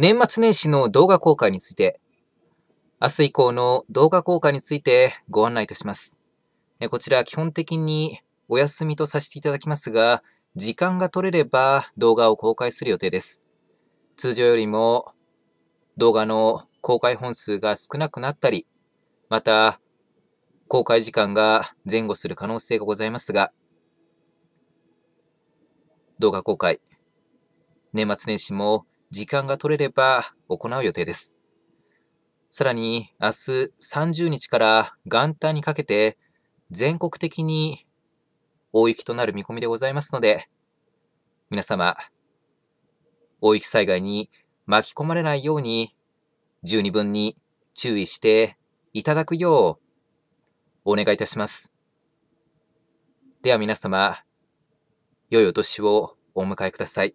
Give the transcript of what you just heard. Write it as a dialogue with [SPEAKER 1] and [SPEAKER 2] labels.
[SPEAKER 1] 年末年始の動画公開について、明日以降の動画公開についてご案内いたします。こちら基本的にお休みとさせていただきますが、時間が取れれば動画を公開する予定です。通常よりも動画の公開本数が少なくなったり、また公開時間が前後する可能性がございますが、動画公開、年末年始も時間が取れれば行う予定です。さらに明日30日から元旦にかけて全国的に大雪となる見込みでございますので、皆様、大雪災害に巻き込まれないように十二分に注意していただくようお願いいたします。では皆様、良いお年をお迎えください。